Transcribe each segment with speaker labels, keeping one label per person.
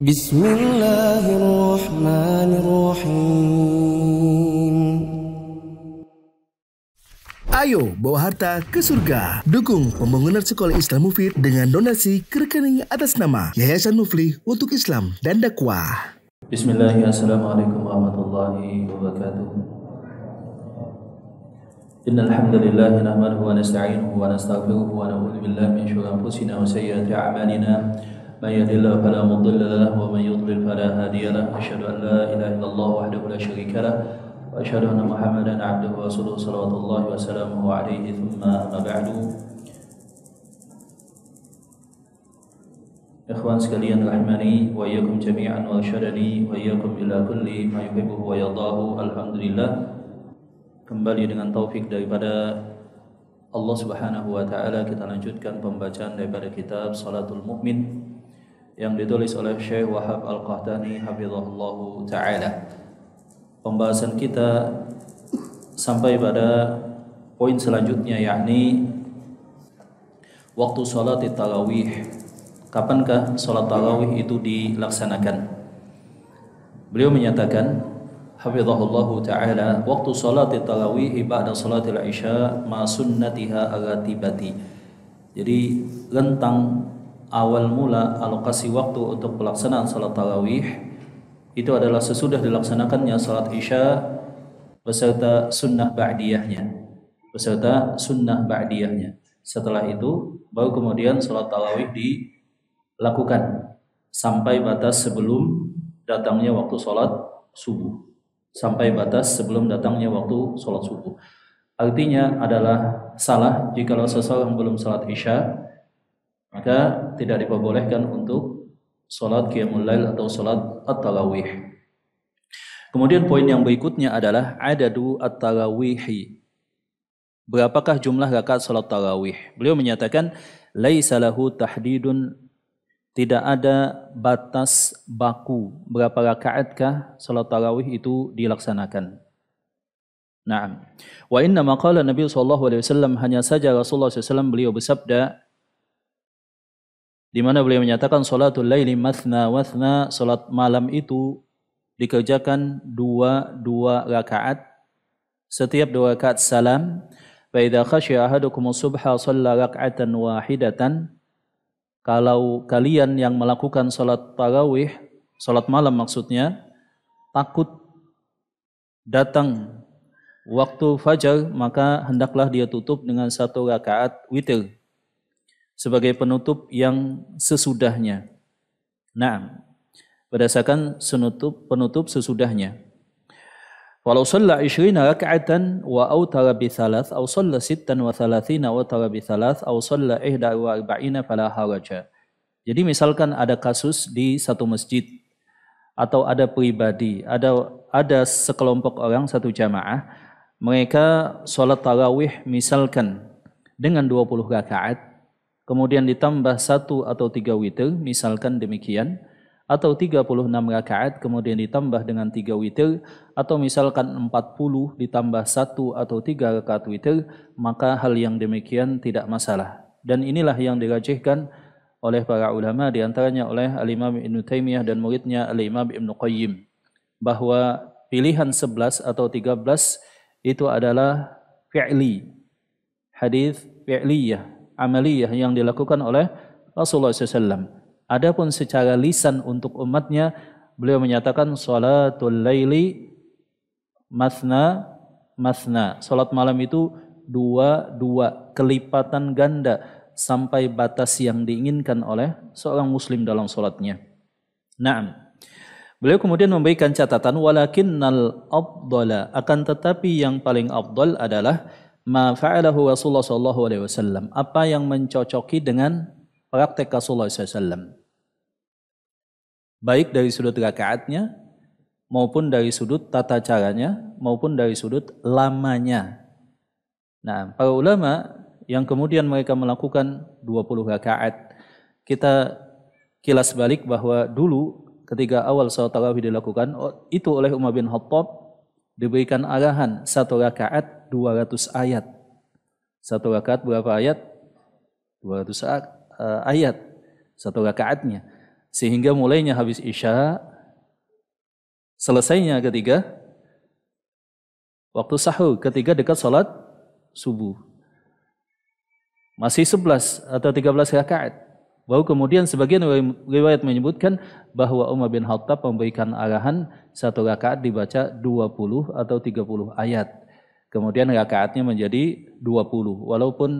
Speaker 1: Bismillahirrahmanirrahim. Ayo bawa harta ke surga. Dukung pembangunan sekolah Islam Mufid dengan donasi ke rekening atas nama Yayasan Mufli untuk Islam dan Dakwah. Bismillahirrahmanirrahim. warahmatullahi wabarakatuh. Innal hamdalillah nahmaduhu wa nasta'inuhu wa nastaghfiruh wa na'udzu billahi min syururi anfusina wa a'malina. من يهد الله فلا مضل له ومن يضلل فلا هادي له أشهد أن لا إله إلا الله وحده لا شريك له وأشهد أن محمدا عبده ورسوله صلوات الله وسلامه عليه ثم أما بعد Ikhwan sekalian rahimani wa iyyakum jami'an wa syadani wa iyyakum ila kulli ma yuhibbu wa yadahu alhamdulillah kembali dengan taufik daripada Allah Subhanahu wa taala kita lanjutkan pembacaan daripada kitab Salatul Mukmin yang ditulis oleh Syekh Wahab Al-Qahtani hafizahullah taala. Pembahasan kita sampai pada poin selanjutnya yakni waktu salat tarawih. Kapankah salat tarawih itu dilaksanakan? Beliau menyatakan hafizahullah taala waktu salat tarawih ba'da salat isya ma sunnatiha agatibati. Jadi rentang awal mula alokasi waktu untuk pelaksanaan salat tarawih itu adalah sesudah dilaksanakannya salat isya beserta sunnah ba'diyahnya beserta sunnah ba'diyahnya setelah itu baru kemudian salat tarawih dilakukan sampai batas sebelum datangnya waktu salat subuh sampai batas sebelum datangnya waktu salat subuh artinya adalah salah jika seseorang belum salat isya maka tidak diperbolehkan untuk sholat qiyamul lail atau sholat at talawih Kemudian poin yang berikutnya adalah adadu at talawihi Berapakah jumlah rakaat sholat tarawih? Beliau menyatakan, Laisalahu tahdidun tidak ada batas baku berapa rakaatkah salat tarawih itu dilaksanakan. Naam. Wa inna maqala Nabi sallallahu alaihi wasallam hanya saja Rasulullah SAW beliau bersabda di mana beliau menyatakan salatul laili mathna wathna salat malam itu dikerjakan dua dua rakaat setiap dua rakaat salam fa idza khashiya ahadukum subha shalla raka'atan wahidatan kalau kalian yang melakukan salat tarawih salat malam maksudnya takut datang waktu fajar maka hendaklah dia tutup dengan satu rakaat witir sebagai penutup yang sesudahnya. Nah, berdasarkan senutup, penutup sesudahnya. Walau salla ishrina raka'atan wa awtara bi thalath, aw salla sittan wa thalathina wa tara bi thalath, aw salla ihda wa arba'ina fala haraja. Jadi misalkan ada kasus di satu masjid atau ada pribadi, ada ada sekelompok orang satu jamaah, mereka sholat tarawih misalkan dengan 20 rakaat, kemudian ditambah satu atau tiga witir, misalkan demikian, atau 36 rakaat kemudian ditambah dengan tiga witir, atau misalkan 40 ditambah satu atau tiga rakaat witir, maka hal yang demikian tidak masalah. Dan inilah yang dirajihkan oleh para ulama, diantaranya oleh Al-Imam Ibn Taymiyah dan muridnya Al-Imam Ibn Qayyim, bahwa pilihan 11 atau 13 itu adalah fi'li, hadis fi'liyah, amaliyah yang dilakukan oleh Rasulullah SAW. Adapun secara lisan untuk umatnya, beliau menyatakan salatul laili masna masna. Salat malam itu dua-dua kelipatan ganda sampai batas yang diinginkan oleh seorang muslim dalam salatnya. Naam. Beliau kemudian memberikan catatan walakinnal afdala akan tetapi yang paling afdal adalah ma fa'alahu Rasulullah sallallahu alaihi wasallam. Apa yang mencocoki dengan praktek Rasulullah SAW. Baik dari sudut rakaatnya, maupun dari sudut tata caranya, maupun dari sudut lamanya. Nah, para ulama yang kemudian mereka melakukan 20 rakaat, kita kilas balik bahwa dulu ketika awal salat tarawih dilakukan, oh, itu oleh Umar bin Khattab diberikan arahan satu rakaat 200 ayat. Satu rakaat berapa ayat? 200 e, ayat. Satu rakaatnya. Sehingga mulainya habis Isya, selesainya ketiga, waktu sahur, ketiga dekat sholat subuh. Masih 11 atau 13 rakaat. Baru kemudian sebagian riwayat menyebutkan bahwa Umar bin Khattab memberikan arahan satu rakaat dibaca 20 atau 30 ayat. Kemudian rakaatnya menjadi 20. Walaupun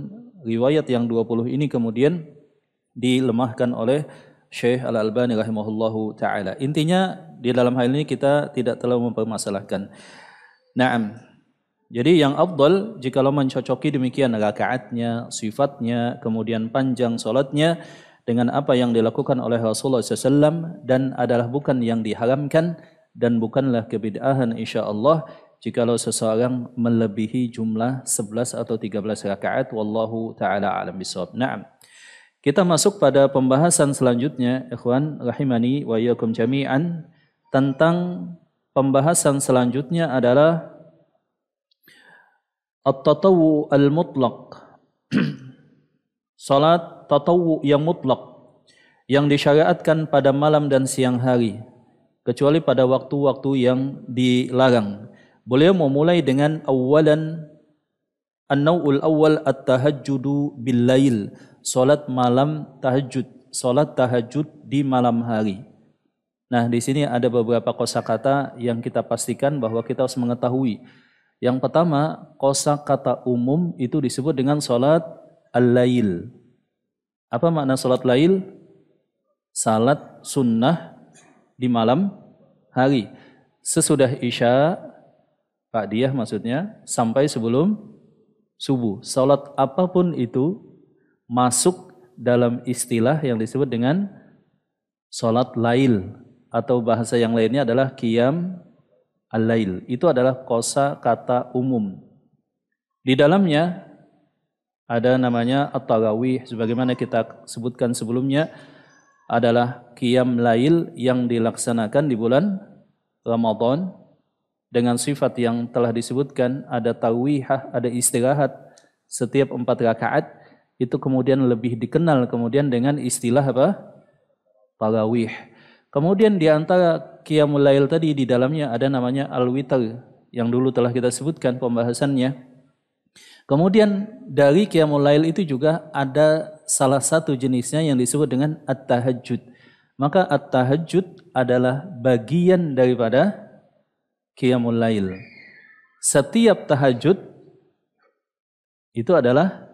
Speaker 1: riwayat yang 20 ini kemudian dilemahkan oleh Syekh Al-Albani rahimahullahu taala. Intinya di dalam hal ini kita tidak terlalu mempermasalahkan. Naam. Jadi yang afdal jikalau mencocoki demikian rakaatnya, sifatnya, kemudian panjang salatnya dengan apa yang dilakukan oleh Rasulullah SAW dan adalah bukan yang diharamkan dan bukanlah kebid'ahan insyaallah jikalau seseorang melebihi jumlah 11 atau 13 rakaat wallahu taala alam bisawab. Naam. Kita masuk pada pembahasan selanjutnya ikhwan rahimani wa iyyakum jami'an tentang pembahasan selanjutnya adalah at tatawu al-mutlaq. Salat tatawu yang mutlak yang disyariatkan pada malam dan siang hari kecuali pada waktu-waktu yang dilarang. Beliau memulai dengan awalan an-naw'ul awal at-tahajjudu bil-lail. Salat malam tahajjud Salat tahajjud di malam hari. Nah, di sini ada beberapa kosakata yang kita pastikan bahwa kita harus mengetahui. Yang pertama, kosakata umum itu disebut dengan salat al-lail. Apa makna salat lail? Salat sunnah di malam hari. Sesudah Isya Ba'diyah maksudnya sampai sebelum subuh. Salat apapun itu masuk dalam istilah yang disebut dengan salat lail atau bahasa yang lainnya adalah qiyam al-lail. Itu adalah kosa kata umum. Di dalamnya ada namanya at-tarawih sebagaimana kita sebutkan sebelumnya adalah qiyam lail yang dilaksanakan di bulan Ramadan dengan sifat yang telah disebutkan ada tawihah, ada istirahat setiap empat rakaat itu kemudian lebih dikenal kemudian dengan istilah apa? Tarawih. Kemudian di antara qiyamul lail tadi di dalamnya ada namanya al-witr yang dulu telah kita sebutkan pembahasannya. Kemudian dari qiyamul lail itu juga ada salah satu jenisnya yang disebut dengan at-tahajjud. Maka at-tahajjud adalah bagian daripada Qiyamul Lail. Setiap tahajud itu adalah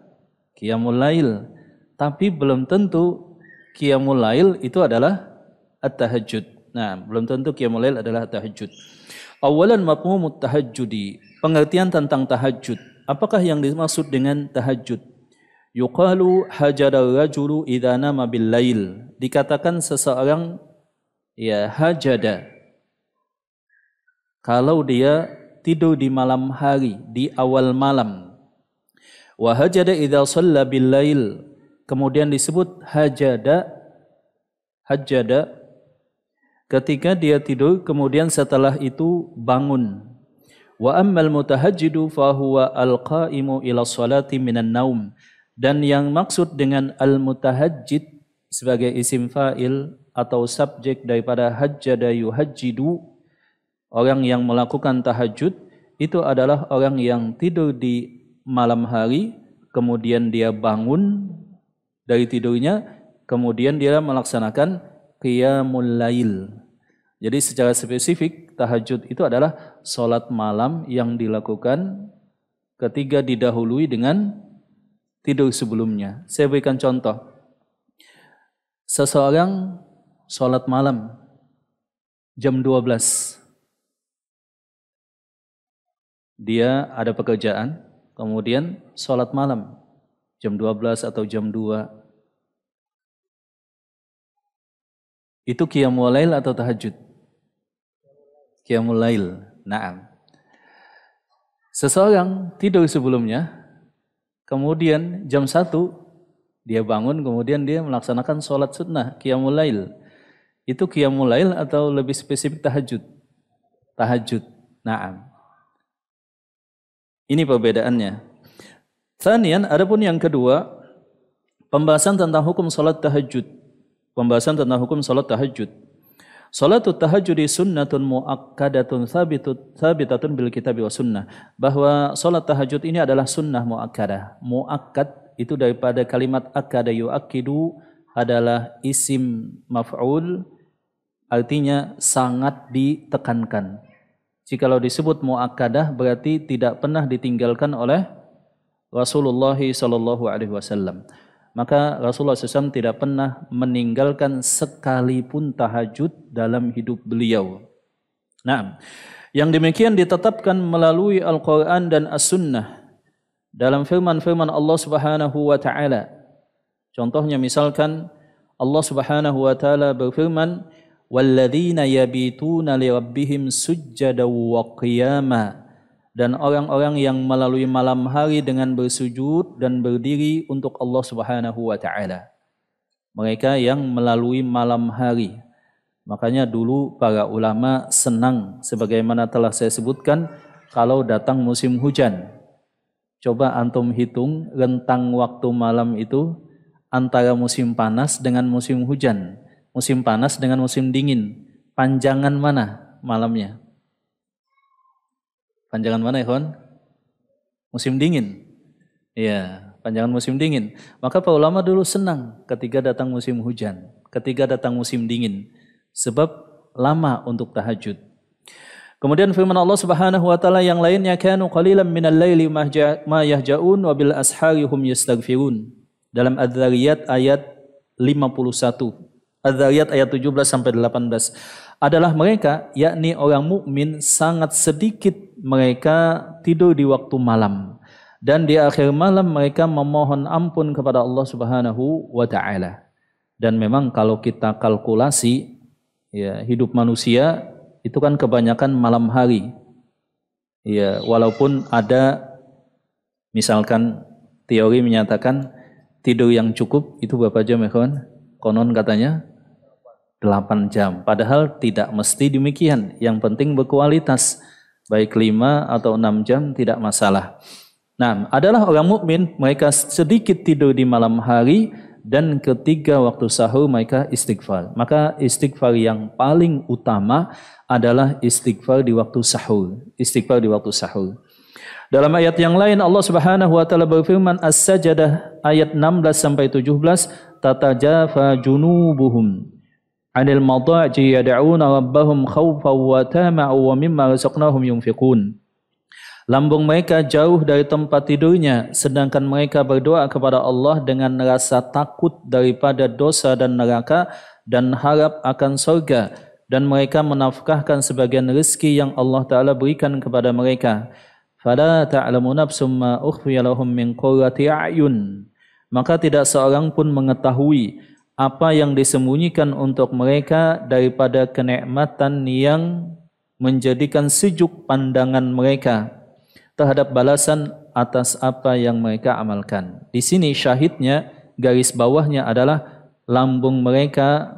Speaker 1: Qiyamul Lail. Tapi belum tentu Qiyamul Lail itu adalah At-Tahajud. Nah, belum tentu Qiyamul Lail adalah tahajud Awalan mafhumut tahajjudi, pengertian tentang tahajud. Apakah yang dimaksud dengan tahajud? Yuqalu hajara rajulu idza nama bil lail. Dikatakan seseorang ya hajada kalau dia tidur di malam hari, di awal malam. Wa hajada idza shalla bil lail. Kemudian disebut hajada hajada ketika dia tidur kemudian setelah itu bangun. Wa ammal mutahajjidu fa huwa qaimu ila sholati minan naum. Dan yang maksud dengan al-mutahajjid sebagai isim fa'il atau subjek daripada hajjada yuhajjidu Orang yang melakukan tahajud itu adalah orang yang tidur di malam hari, kemudian dia bangun dari tidurnya, kemudian dia melaksanakan qiyamul lail. Jadi secara spesifik tahajud itu adalah sholat malam yang dilakukan ketika didahului dengan tidur sebelumnya. Saya berikan contoh. Seseorang sholat malam jam 12. dia ada pekerjaan, kemudian sholat malam jam 12 atau jam 2. Itu qiyamul lail atau tahajud? Qiyamul lail. Naam. Seseorang tidur sebelumnya, kemudian jam 1 dia bangun, kemudian dia melaksanakan sholat sunnah, qiyamul lail. Itu qiyamul lail atau lebih spesifik tahajud? Tahajud. Naam. Ini perbedaannya. ada adapun yang kedua, pembahasan tentang hukum salat tahajud. Pembahasan tentang hukum salat tahajud. Salatu tahajudi sunnatun muakkadatun sabitatun thabitatun bil kitabi wa sunnah. Bahwa salat tahajud ini adalah sunnah muakkadah. Muakkad itu daripada kalimat akkada yuakidu adalah isim maf'ul artinya sangat ditekankan. Jikalau disebut muakkadah berarti tidak pernah ditinggalkan oleh Rasulullah sallallahu alaihi wasallam. Maka Rasulullah SAW tidak pernah meninggalkan sekalipun tahajud dalam hidup beliau. Nah, yang demikian ditetapkan melalui Al-Quran dan As-Sunnah dalam firman-firman Allah Subhanahu wa taala. Contohnya misalkan Allah Subhanahu wa taala berfirman, walladzina yabituna lirabbihim sujjada wa qiyama dan orang-orang yang melalui malam hari dengan bersujud dan berdiri untuk Allah Subhanahu wa taala. Mereka yang melalui malam hari. Makanya dulu para ulama senang sebagaimana telah saya sebutkan kalau datang musim hujan. Coba antum hitung rentang waktu malam itu antara musim panas dengan musim hujan. Musim panas dengan musim dingin. Panjangan mana malamnya? Panjangan mana, Ikhwan? Musim dingin. Iya, panjangan musim dingin. Maka para ulama dulu senang ketika datang musim hujan, ketika datang musim dingin. Sebab lama untuk tahajud. Kemudian firman Allah Subhanahu wa taala yang lainnya kanu qalilan minal laili ma yahjaun wabil bil yastagfiun yastaghfirun. Dalam Adzariyat ayat 51. Az-Zariyat ayat 17 sampai 18 adalah mereka yakni orang mukmin sangat sedikit mereka tidur di waktu malam dan di akhir malam mereka memohon ampun kepada Allah Subhanahu wa taala. Dan memang kalau kita kalkulasi ya hidup manusia itu kan kebanyakan malam hari. Ya, walaupun ada misalkan teori menyatakan tidur yang cukup itu berapa jam ya kawan? Konon katanya 8 jam. Padahal tidak mesti demikian. Yang penting berkualitas. Baik 5 atau 6 jam tidak masalah. Nah, adalah orang mukmin mereka sedikit tidur di malam hari dan ketiga waktu sahur mereka istighfar. Maka istighfar yang paling utama adalah istighfar di waktu sahur. Istighfar di waktu sahur. Dalam ayat yang lain Allah Subhanahu wa taala berfirman As-Sajdah ayat 16 sampai 17 tatajafa junubuhum anil madaji yad'una rabbahum khawfan wa tama'an wa mimma Lambung mereka jauh dari tempat tidurnya, sedangkan mereka berdoa kepada Allah dengan rasa takut daripada dosa dan neraka dan harap akan surga. Dan mereka menafkahkan sebagian rezeki yang Allah Ta'ala berikan kepada mereka. Fala ta'lamu nafsum ma ukhfiya lahum min qurrati a'yun. Maka tidak seorang pun mengetahui apa yang disembunyikan untuk mereka daripada kenikmatan yang menjadikan sejuk pandangan mereka terhadap balasan atas apa yang mereka amalkan. Di sini syahidnya garis bawahnya adalah lambung mereka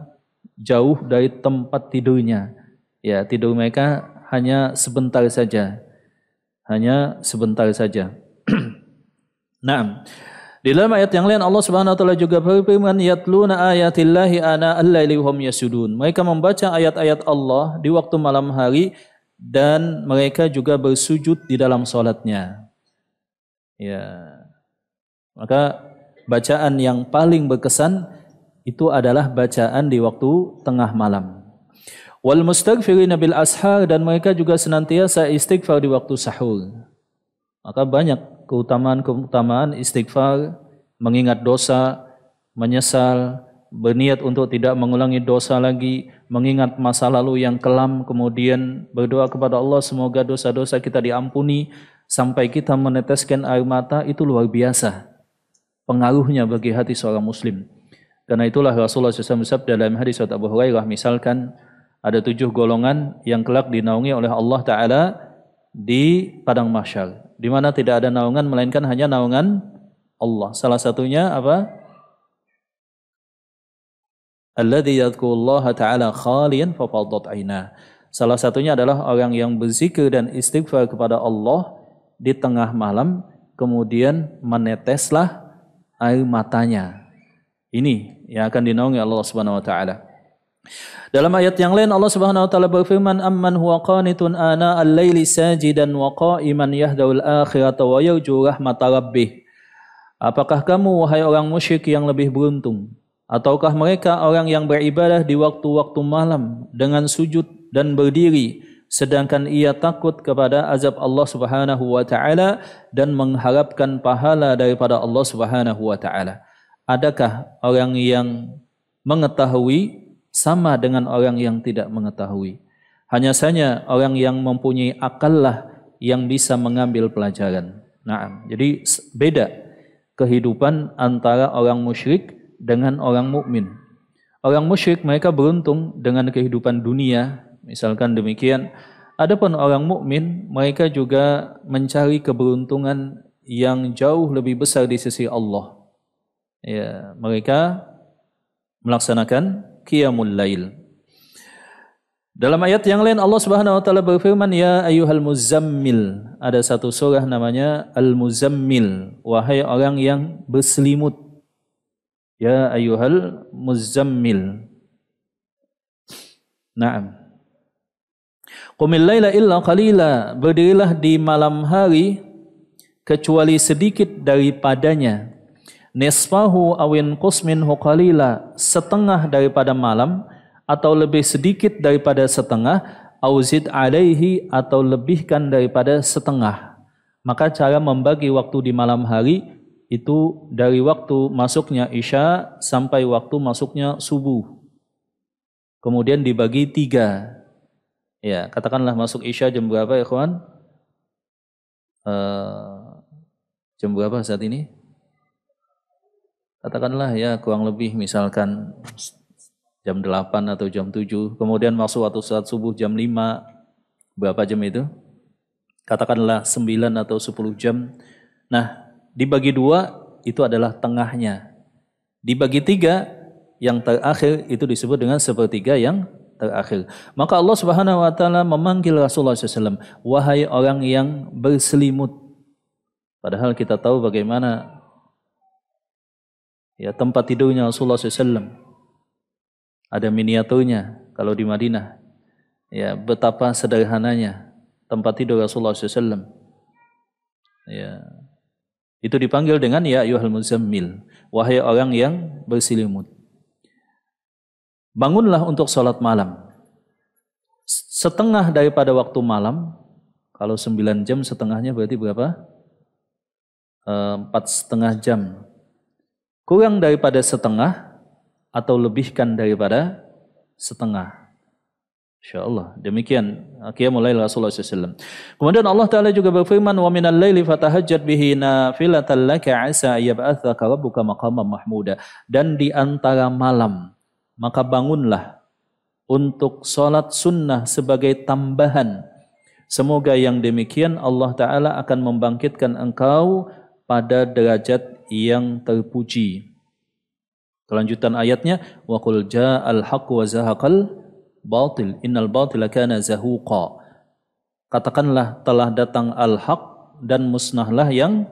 Speaker 1: jauh dari tempat tidurnya. Ya, tidur mereka hanya sebentar saja. Hanya sebentar saja. nah, di dalam ayat yang lain Allah Subhanahu wa taala juga berfirman yatluna ayatillahi ana allaili hum yasudun. Mereka membaca ayat-ayat Allah di waktu malam hari dan mereka juga bersujud di dalam salatnya. Ya. Maka bacaan yang paling berkesan itu adalah bacaan di waktu tengah malam. Wal mustaghfirina bil ashar dan mereka juga senantiasa istighfar di waktu sahur. Maka banyak keutamaan-keutamaan istighfar, mengingat dosa, menyesal, berniat untuk tidak mengulangi dosa lagi, mengingat masa lalu yang kelam, kemudian berdoa kepada Allah semoga dosa-dosa kita diampuni, sampai kita meneteskan air mata itu luar biasa pengaruhnya bagi hati seorang muslim. Karena itulah Rasulullah SAW bersabda dalam hadis Abu Hurairah misalkan ada tujuh golongan yang kelak dinaungi oleh Allah Ta'ala di padang mahsyar di mana tidak ada naungan melainkan hanya naungan Allah. Salah satunya apa? Alladhi yadhkurullaha ta'ala khalian faqaddat aina. Salah satunya adalah orang yang berzikir dan istighfar kepada Allah di tengah malam kemudian meneteslah air matanya. Ini yang akan dinaungi Allah Subhanahu wa taala. Dalam ayat yang lain Allah Subhanahu wa taala berfirman amman huwa qanitun ana al-laili sajidan wa qa'iman yahdaul akhirata wa yarju rahmat rabbih. Apakah kamu wahai orang musyrik yang lebih beruntung ataukah mereka orang yang beribadah di waktu-waktu malam dengan sujud dan berdiri sedangkan ia takut kepada azab Allah Subhanahu wa taala dan mengharapkan pahala daripada Allah Subhanahu wa taala. Adakah orang yang mengetahui sama dengan orang yang tidak mengetahui. Hanya saja orang yang mempunyai akal lah yang bisa mengambil pelajaran. Nah, jadi beda kehidupan antara orang musyrik dengan orang mukmin. Orang musyrik mereka beruntung dengan kehidupan dunia, misalkan demikian. Adapun orang mukmin, mereka juga mencari keberuntungan yang jauh lebih besar di sisi Allah. Ya, mereka melaksanakan qiyamul lail. Dalam ayat yang lain Allah Subhanahu wa taala berfirman ya ayuhal muzammil. Ada satu surah namanya Al Muzammil. Wahai orang yang berselimut. Ya ayuhal muzammil. Naam. Qumil laila illa qalila. Berdirilah di malam hari kecuali sedikit daripadanya nisfahu awin kusmin qalila setengah daripada malam atau lebih sedikit daripada setengah auzid alaihi atau lebihkan daripada setengah maka cara membagi waktu di malam hari itu dari waktu masuknya isya sampai waktu masuknya subuh kemudian dibagi tiga ya katakanlah masuk isya jam berapa ya kawan uh, eh, jam berapa saat ini Katakanlah ya kurang lebih misalkan jam 8 atau jam 7, kemudian masuk waktu saat subuh jam 5, berapa jam itu? Katakanlah 9 atau 10 jam. Nah, dibagi dua itu adalah tengahnya. Dibagi tiga, yang terakhir itu disebut dengan sepertiga yang terakhir. Maka Allah Subhanahu wa taala memanggil Rasulullah SAW, wahai orang yang berselimut. Padahal kita tahu bagaimana ya tempat tidurnya Rasulullah SAW. Ada miniaturnya kalau di Madinah. Ya betapa sederhananya tempat tidur Rasulullah SAW. Ya itu dipanggil dengan ya yuhal muzammil, wahai orang yang berselimut. Bangunlah untuk sholat malam. Setengah daripada waktu malam, kalau sembilan jam setengahnya berarti berapa? Eh, empat setengah jam kurang daripada setengah atau lebihkan daripada setengah. Insya Allah. Demikian. Akhirnya uh, mulai Rasulullah SAW. Kemudian Allah Ta'ala juga berfirman, وَمِنَ اللَّيْلِ فَتَهَجَّدْ بِهِ نَافِلَةً لَكَ عَسَى يَبْعَثَكَ رَبُّكَ مَقَامًا مَحْمُودًا Dan di antara malam, maka bangunlah untuk sholat sunnah sebagai tambahan. Semoga yang demikian Allah Ta'ala akan membangkitkan engkau pada derajat yang terpuji. Kelanjutan ayatnya waqul ja'al haqq wa zahaqal batil innal batila kana zahuqa. Katakanlah telah datang al-haq dan musnahlah yang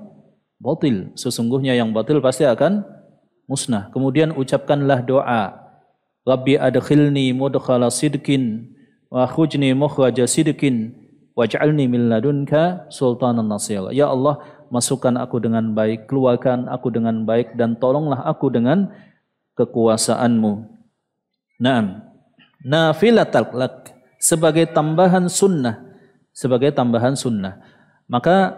Speaker 1: batil. Sesungguhnya yang batil pasti akan musnah. Kemudian ucapkanlah doa. Rabbi adkhilni mudkhala sidkin wa khujni mukhraja sidkin waj'alni min ladunka sultanan nasira. Ya Allah, masukkan aku dengan baik, keluarkan aku dengan baik, dan tolonglah aku dengan kekuasaanmu. Naam. Nafilatak lak. Sebagai tambahan sunnah. Sebagai tambahan sunnah. Maka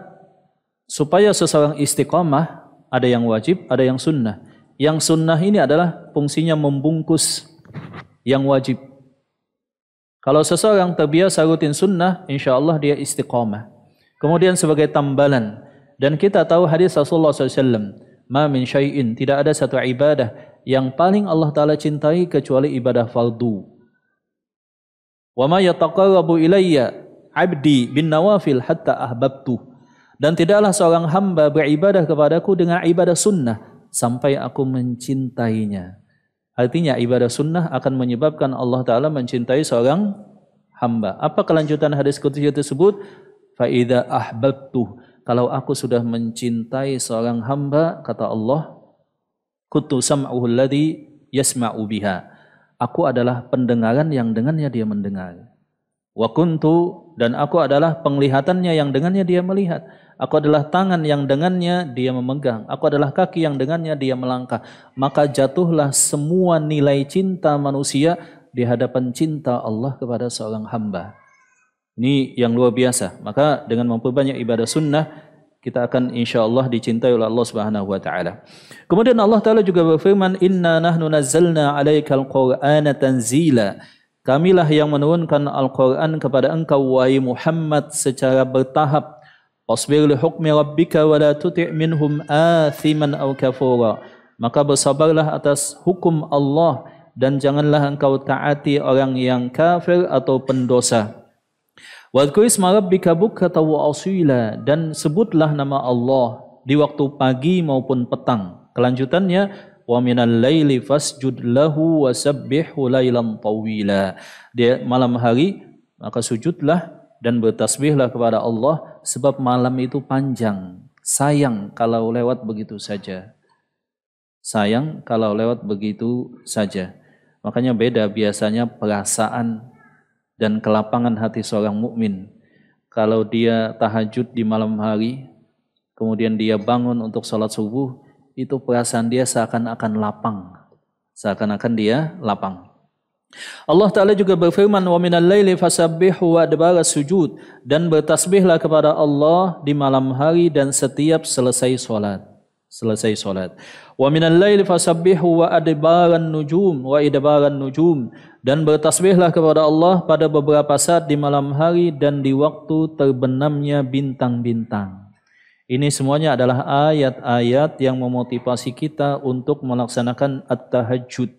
Speaker 1: supaya seseorang istiqamah, ada yang wajib, ada yang sunnah. Yang sunnah ini adalah fungsinya membungkus yang wajib. Kalau seseorang terbiasa rutin sunnah, insya Allah dia istiqomah. Kemudian sebagai tambalan, dan kita tahu hadis Rasulullah SAW, Ma min syai'in, tidak ada satu ibadah yang paling Allah Ta'ala cintai kecuali ibadah fardu. Wa ma yataqarrabu ilayya abdi bin nawafil hatta ahbabtu. Dan tidaklah seorang hamba beribadah kepadaku dengan ibadah sunnah sampai aku mencintainya. Artinya ibadah sunnah akan menyebabkan Allah Ta'ala mencintai seorang hamba. Apa kelanjutan hadis kudsi tersebut? Fa'idha ahbabtuh kalau aku sudah mencintai seorang hamba, kata Allah, kutu sam'uhu alladhi yasma'u biha. Aku adalah pendengaran yang dengannya dia mendengar. Wa kuntu dan aku adalah penglihatannya yang dengannya dia melihat. Aku adalah tangan yang dengannya dia memegang. Aku adalah kaki yang dengannya dia melangkah. Maka jatuhlah semua nilai cinta manusia di hadapan cinta Allah kepada seorang hamba. Ini yang luar biasa. Maka dengan memperbanyak ibadah sunnah, kita akan insyaallah dicintai oleh Allah Subhanahu wa taala. Kemudian Allah taala juga berfirman inna nahnu nazzalna alaikal qur'ana tanzila. Kamilah yang menurunkan Al-Qur'an kepada engkau wahai Muhammad secara bertahap. Wasbir li hukmi rabbika wa la tuti' minhum athiman aw kafura. Maka bersabarlah atas hukum Allah dan janganlah engkau taati orang yang kafir atau pendosa. dan sebutlah nama Allah di waktu pagi maupun petang. Kelanjutannya wa minal laili fasjud lahu wasabbihu Dia malam hari maka sujudlah dan bertasbihlah kepada Allah sebab malam itu panjang. Sayang kalau lewat begitu saja. Sayang kalau lewat begitu saja. Makanya beda biasanya perasaan dan kelapangan hati seorang mukmin. Kalau dia tahajud di malam hari, kemudian dia bangun untuk sholat subuh, itu perasaan dia seakan-akan lapang. Seakan-akan dia lapang. Allah Ta'ala juga berfirman, وَمِنَ اللَّيْلِ فَسَبِّحُ وَأَدْبَارَ sujud Dan bertasbihlah kepada Allah di malam hari dan setiap selesai sholat selesai solat. Wa minal lail fasabbihu wa adbaran nujum wa idbaran nujum dan bertasbihlah kepada Allah pada beberapa saat di malam hari dan di waktu terbenamnya bintang-bintang. Ini semuanya adalah ayat-ayat yang memotivasi kita untuk melaksanakan at tahajjud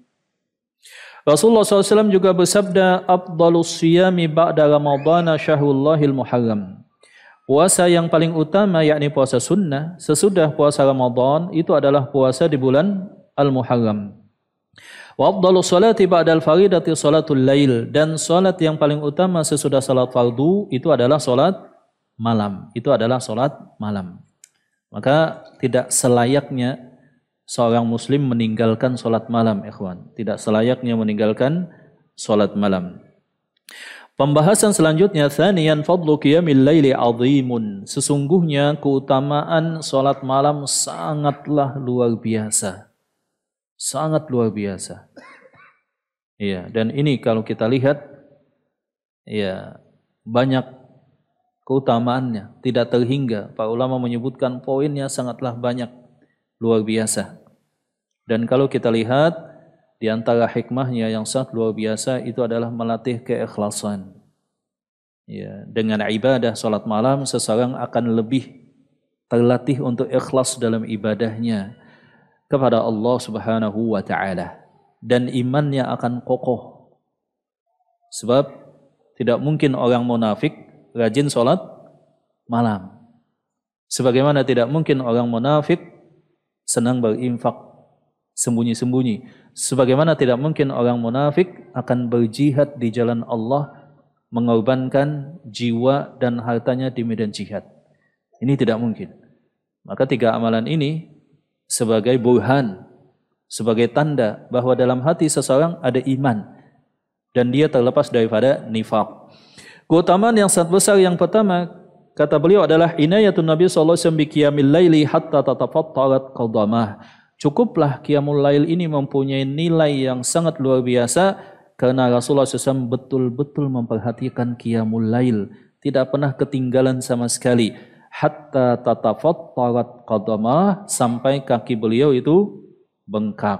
Speaker 1: Rasulullah SAW juga bersabda, "Afdalus siyami ba'da Ramadhana syahrullahil Muharram." Puasa yang paling utama yakni puasa sunnah, sesudah puasa Ramadan itu adalah puasa di bulan Al-Muharram. Wa afdalu salati ba'dal faridati salatul lail dan salat yang paling utama sesudah salat fardu itu adalah salat malam. Itu adalah salat malam. Maka tidak selayaknya seorang muslim meninggalkan salat malam, ikhwan. Tidak selayaknya meninggalkan salat malam. Pembahasan selanjutnya thaniyan fadlu qiyamil laili azimun. Sesungguhnya keutamaan salat malam sangatlah luar biasa. Sangat luar biasa. Iya, dan ini kalau kita lihat ya banyak keutamaannya, tidak terhingga. Pak ulama menyebutkan poinnya sangatlah banyak, luar biasa. Dan kalau kita lihat di antara hikmahnya yang sangat luar biasa itu adalah melatih keikhlasan. Ya, dengan ibadah salat malam seseorang akan lebih terlatih untuk ikhlas dalam ibadahnya kepada Allah Subhanahu wa taala dan imannya akan kokoh. Sebab tidak mungkin orang munafik rajin salat malam. Sebagaimana tidak mungkin orang munafik senang berinfak sembunyi-sembunyi. Sebagaimana tidak mungkin orang munafik akan berjihad di jalan Allah mengorbankan jiwa dan hartanya di medan jihad. Ini tidak mungkin. Maka tiga amalan ini sebagai burhan, sebagai tanda bahwa dalam hati seseorang ada iman dan dia terlepas daripada nifak. Keutamaan yang sangat besar yang pertama kata beliau adalah inayatun Nabi sallallahu alaihi wasallam bi qiyamil laili hatta tatafattarat qadamah Cukuplah Qiyamul Lail ini mempunyai nilai yang sangat luar biasa karena Rasulullah SAW betul-betul memperhatikan Qiyamul Lail. Tidak pernah ketinggalan sama sekali. Hatta tatafattarat qadamah sampai kaki beliau itu bengkak.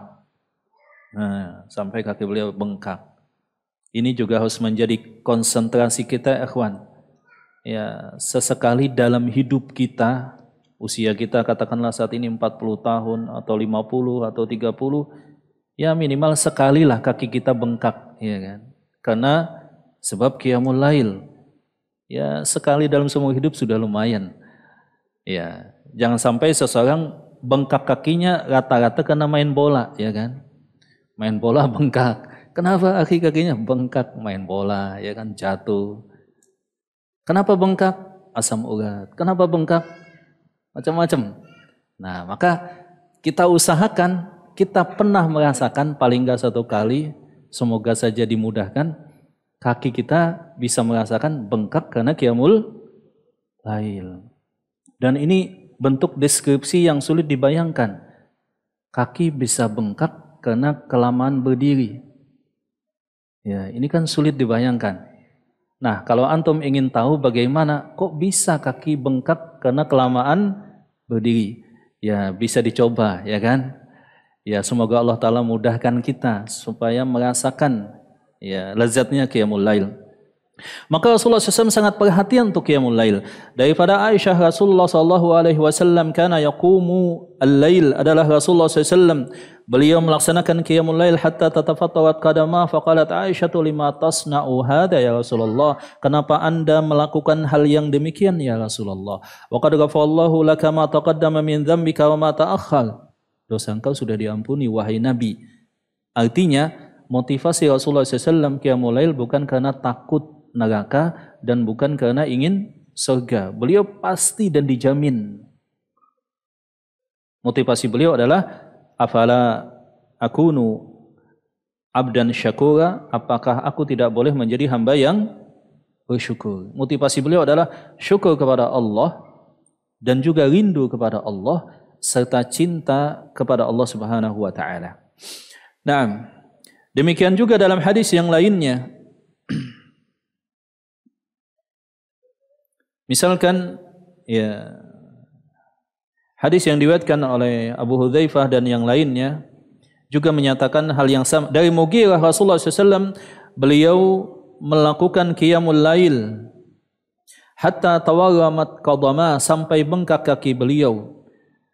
Speaker 1: Nah, sampai kaki beliau bengkak. Ini juga harus menjadi konsentrasi kita, ikhwan. Ya, sesekali dalam hidup kita usia kita katakanlah saat ini 40 tahun atau 50 atau 30 ya minimal sekali lah kaki kita bengkak ya kan karena sebab qiyamul lail ya sekali dalam semua hidup sudah lumayan ya jangan sampai seseorang bengkak kakinya rata-rata karena main bola ya kan main bola bengkak kenapa kaki kakinya bengkak main bola ya kan jatuh kenapa bengkak asam urat kenapa bengkak macam-macam. Nah, maka kita usahakan, kita pernah merasakan paling nggak satu kali, semoga saja dimudahkan, kaki kita bisa merasakan bengkak karena kiamul lail. Dan ini bentuk deskripsi yang sulit dibayangkan. Kaki bisa bengkak karena kelamaan berdiri. Ya, ini kan sulit dibayangkan. Nah, kalau antum ingin tahu bagaimana kok bisa kaki bengkak karena kelamaan berdiri, ya bisa dicoba, ya kan? Ya, semoga Allah taala mudahkan kita supaya merasakan ya lezatnya qiyamul lail. Maka Rasulullah SAW sangat perhatian untuk qiyamul lail. Daripada Aisyah Rasulullah SAW alaihi wasallam kana yakumu al-lail adalah Rasulullah SAW beliau melaksanakan qiyamul lail hatta tatafatawat kadama faqalat Aisyah lima tasna'u hada ya Rasulullah kenapa Anda melakukan hal yang demikian ya Rasulullah wa qad ghafarallahu laka ma taqaddama min zambika wa ma ta'akhal. dosa engkau sudah diampuni wahai Nabi artinya motivasi Rasulullah SAW qiyamul lail bukan karena takut neraka dan bukan karena ingin surga. Beliau pasti dan dijamin. Motivasi beliau adalah afala akunu abdan syakura, apakah aku tidak boleh menjadi hamba yang bersyukur? Motivasi beliau adalah syukur kepada Allah dan juga rindu kepada Allah serta cinta kepada Allah Subhanahu wa taala. Nah, demikian juga dalam hadis yang lainnya Misalkan ya hadis yang diwetkan oleh Abu Hudzaifah dan yang lainnya juga menyatakan hal yang sama dari Mughirah Rasulullah SAW beliau melakukan qiyamul lail hatta tawaramat qadama sampai bengkak kaki beliau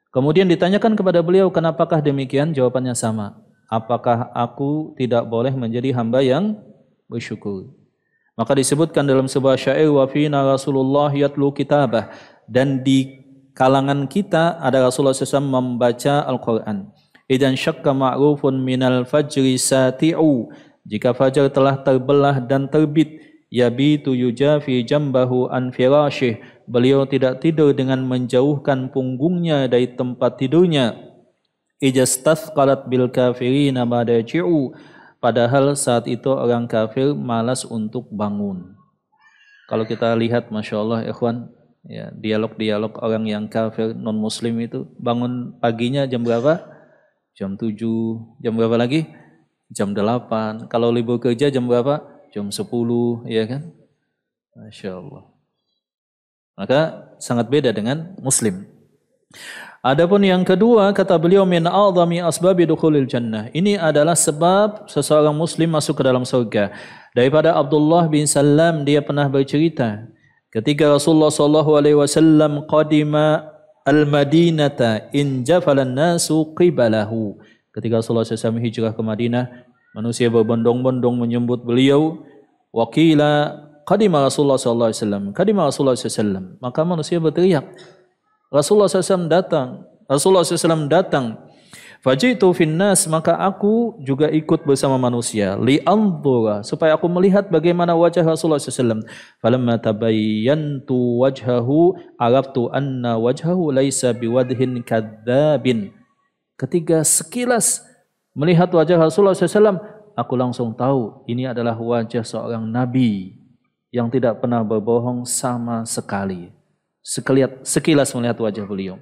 Speaker 1: Kemudian ditanyakan kepada beliau, kenapakah demikian? Jawabannya sama. Apakah aku tidak boleh menjadi hamba yang bersyukur? Maka disebutkan dalam sebuah syair wa fina Rasulullah yatlu kitabah dan di kalangan kita ada Rasulullah SAW membaca Al-Qur'an. Idan syakka ma'rufun minal fajri sati'u jika fajar telah terbelah dan terbit yabitu yujafi jambahu an firasyih beliau tidak tidur dengan menjauhkan punggungnya dari tempat tidurnya qalat bil kafirina madaji'u Padahal saat itu orang kafir malas untuk bangun. Kalau kita lihat, Masya Allah, ikhwan, ya, dialog-dialog orang yang kafir, non-muslim itu, bangun paginya jam berapa? Jam 7, jam berapa lagi? Jam 8. Kalau libur kerja jam berapa? Jam 10, ya kan? Masya Allah. Maka sangat beda dengan muslim. Adapun yang kedua kata beliau min a'zami asbabi dukhulil jannah. Ini adalah sebab seseorang muslim masuk ke dalam surga. Daripada Abdullah bin Salam dia pernah bercerita ketika Rasulullah sallallahu alaihi wasallam qadima al-Madinata in jafalan nasu qibalahu. Ketika Rasulullah SAW hijrah ke Madinah, manusia berbondong-bondong menyambut beliau. Wakila qadima Rasulullah SAW. Qadima Rasulullah SAW. Maka manusia berteriak. Rasulullah SAW datang. Rasulullah SAW datang. Fajitu finnas maka aku juga ikut bersama manusia li supaya aku melihat bagaimana wajah Rasulullah SAW. Falamma tabayyantu wajhahu araftu anna wajhahu laisa biwadhin kadzabin. Ketika sekilas melihat wajah Rasulullah SAW, aku langsung tahu ini adalah wajah seorang nabi yang tidak pernah berbohong sama sekali sekilas, sekilas melihat wajah beliau.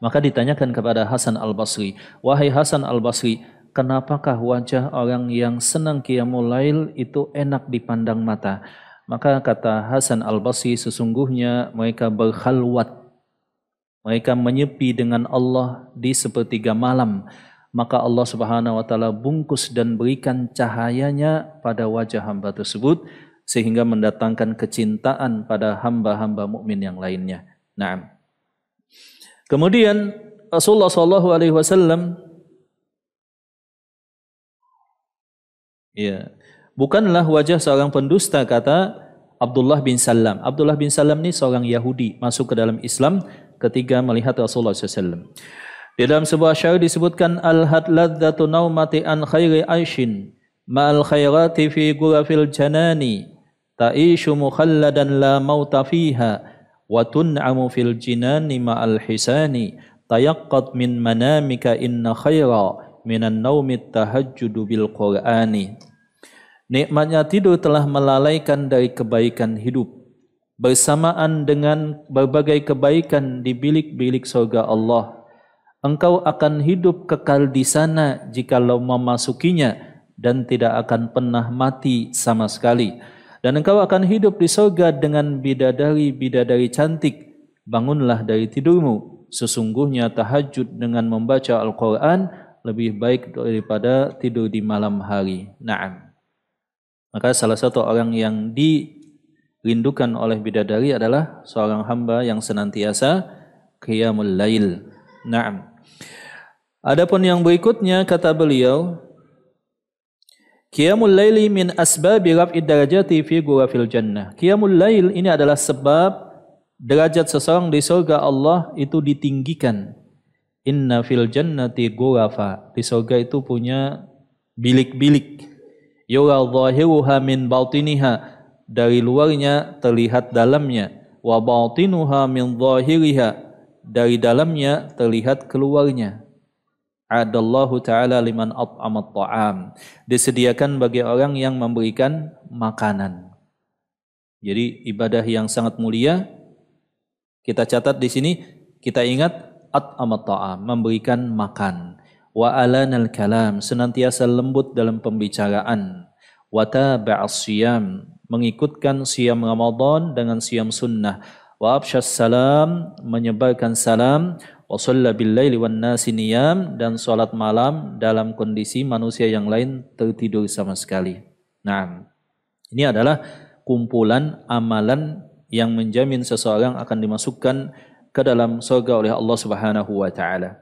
Speaker 1: Maka ditanyakan kepada Hasan Al-Basri, "Wahai Hasan Al-Basri, kenapakah wajah orang yang senang qiyamul lail itu enak dipandang mata?" Maka kata Hasan Al-Basri, "Sesungguhnya mereka berhalwat, Mereka menyepi dengan Allah di sepertiga malam." maka Allah Subhanahu wa taala bungkus dan berikan cahayanya pada wajah hamba tersebut sehingga mendatangkan kecintaan pada hamba-hamba mukmin yang lainnya. Naam. Kemudian Rasulullah sallallahu alaihi wasallam ya, bukanlah wajah seorang pendusta kata Abdullah bin Salam. Abdullah bin Salam ini seorang Yahudi masuk ke dalam Islam ketika melihat Rasulullah SAW. Di dalam sebuah syair disebutkan al-had naumati an khairi aishin ma'al khairati fi gurafil janani ta'ishu mukhalladan la mauta fiha wa tun'amu fil jinani ma'al hisani tayaqqat min manamika inna khaira minan naumit tahajjudu bil qur'ani nikmatnya tidur telah melalaikan dari kebaikan hidup bersamaan dengan berbagai kebaikan di bilik-bilik surga Allah. Engkau akan hidup kekal di sana jika lo memasukinya dan tidak akan pernah mati sama sekali. Dan engkau akan hidup di surga dengan bidadari-bidadari cantik. Bangunlah dari tidurmu. Sesungguhnya tahajud dengan membaca Al-Quran lebih baik daripada tidur di malam hari. Naam. Maka salah satu orang yang dirindukan oleh bidadari adalah seorang hamba yang senantiasa qiyamul lail. Naam. Adapun yang berikutnya kata beliau, Qiyamul laili min asbabi raf'id darajati fi ghurafil jannah. Qiyamul lail ini adalah sebab derajat seseorang di surga Allah itu ditinggikan. Inna fil jannati ghurafa. Di surga itu punya bilik-bilik. Yura zahiruha min batiniha. Dari luarnya terlihat dalamnya. Wa batinuha min zahiriha. Dari dalamnya terlihat keluarnya adallahu taala liman at'amat ta'am. Disediakan bagi orang yang memberikan makanan. Jadi ibadah yang sangat mulia kita catat di sini kita ingat at'amat ta'am, memberikan makan. Wa alanal kalam, senantiasa lembut dalam pembicaraan. Wa taba'as siyam, mengikutkan siam Ramadan dengan siam sunnah. Wa absyas salam, menyebarkan salam dan salat malam dalam kondisi manusia yang lain tertidur sama sekali. Nah, ini adalah kumpulan amalan yang menjamin seseorang akan dimasukkan ke dalam surga oleh Allah Subhanahu wa taala.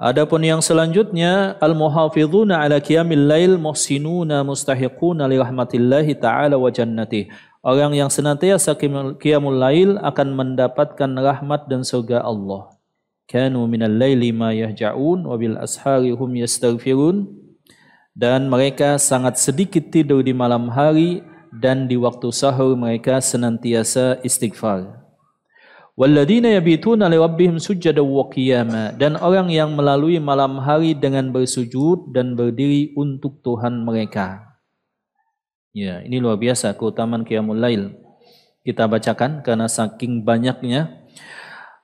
Speaker 1: Adapun yang selanjutnya al-muhafizuna ala qiyamil lail muhsinuna mustahiquna li rahmatillahi taala wa Orang yang senantiasa qiyamul lail akan mendapatkan rahmat dan surga Allah kanu minal laili ma yahja'un wa bil ashari hum yastaghfirun dan mereka sangat sedikit tidur di malam hari dan di waktu sahur mereka senantiasa istighfar. Walladzina yabituna li rabbihim wa qiyama dan orang yang melalui malam hari dengan bersujud dan berdiri untuk Tuhan mereka. Ya, ini luar biasa keutamaan qiyamul lail. Kita bacakan karena saking banyaknya